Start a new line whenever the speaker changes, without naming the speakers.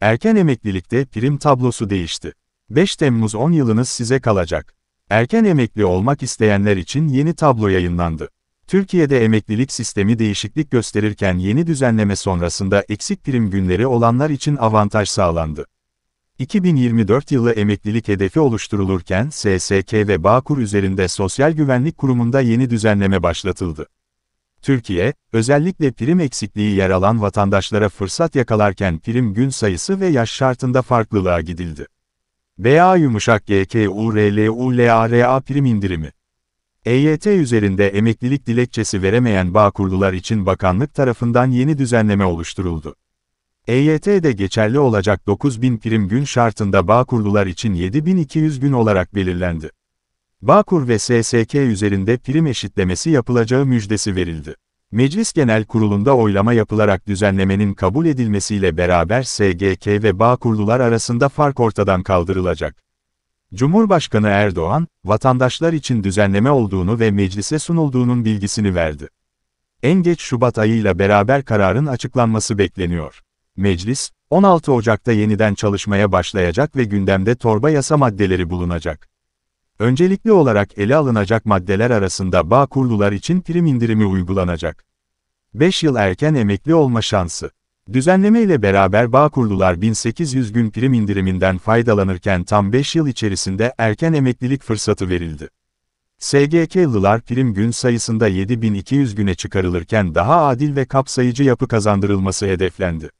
Erken emeklilikte prim tablosu değişti. 5 Temmuz 10 yılınız size kalacak. Erken emekli olmak isteyenler için yeni tablo yayınlandı. Türkiye'de emeklilik sistemi değişiklik gösterirken yeni düzenleme sonrasında eksik prim günleri olanlar için avantaj sağlandı. 2024 yılı emeklilik hedefi oluşturulurken SSK ve Bağkur üzerinde Sosyal Güvenlik Kurumu'nda yeni düzenleme başlatıldı. Türkiye, özellikle prim eksikliği yer alan vatandaşlara fırsat yakalarken prim gün sayısı ve yaş şartında farklılığa gidildi. BA yumuşak GKURLULARA prim indirimi. EYT üzerinde emeklilik dilekçesi veremeyen bağ kurdular için bakanlık tarafından yeni düzenleme oluşturuldu. EYT'de geçerli olacak 9000 prim gün şartında bağ kurdular için 7200 gün olarak belirlendi. Bağkur ve SSK üzerinde prim eşitlemesi yapılacağı müjdesi verildi. Meclis Genel Kurulu'nda oylama yapılarak düzenlemenin kabul edilmesiyle beraber SGK ve Bağkurlular arasında fark ortadan kaldırılacak. Cumhurbaşkanı Erdoğan, vatandaşlar için düzenleme olduğunu ve meclise sunulduğunun bilgisini verdi. En geç Şubat ayıyla beraber kararın açıklanması bekleniyor. Meclis, 16 Ocak'ta yeniden çalışmaya başlayacak ve gündemde torba yasa maddeleri bulunacak. Öncelikli olarak ele alınacak maddeler arasında bağ kurdular için prim indirimi uygulanacak. 5 yıl erken emekli olma şansı. Düzenleme ile beraber kurdular 1800 gün prim indiriminden faydalanırken tam 5 yıl içerisinde erken emeklilik fırsatı verildi. SGK'lılar prim gün sayısında 7200 güne çıkarılırken daha adil ve kapsayıcı yapı kazandırılması hedeflendi.